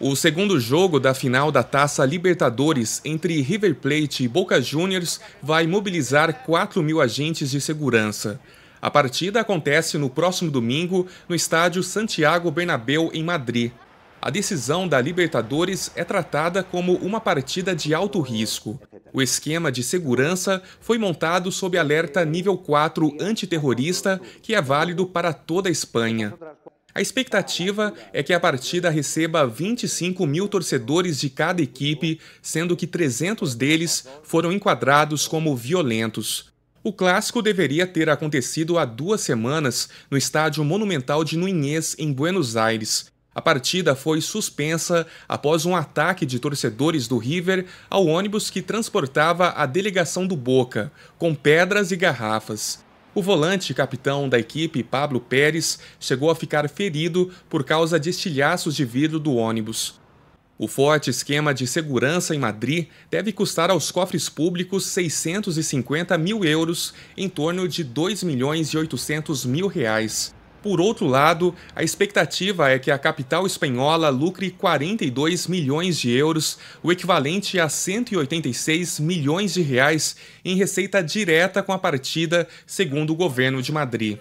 O segundo jogo da final da Taça Libertadores entre River Plate e Boca Juniors vai mobilizar 4 mil agentes de segurança. A partida acontece no próximo domingo no estádio Santiago Bernabéu, em Madrid. A decisão da Libertadores é tratada como uma partida de alto risco. O esquema de segurança foi montado sob alerta nível 4 antiterrorista, que é válido para toda a Espanha. A expectativa é que a partida receba 25 mil torcedores de cada equipe, sendo que 300 deles foram enquadrados como violentos. O clássico deveria ter acontecido há duas semanas no Estádio Monumental de Nuinhês, em Buenos Aires. A partida foi suspensa após um ataque de torcedores do River ao ônibus que transportava a delegação do Boca, com pedras e garrafas. O volante capitão da equipe, Pablo Pérez, chegou a ficar ferido por causa de estilhaços de vidro do ônibus. O forte esquema de segurança em Madrid deve custar aos cofres públicos 650 mil euros, em torno de 2 milhões e 800 mil reais. Por outro lado, a expectativa é que a capital espanhola lucre 42 milhões de euros, o equivalente a 186 milhões de reais, em receita direta com a partida, segundo o governo de Madrid.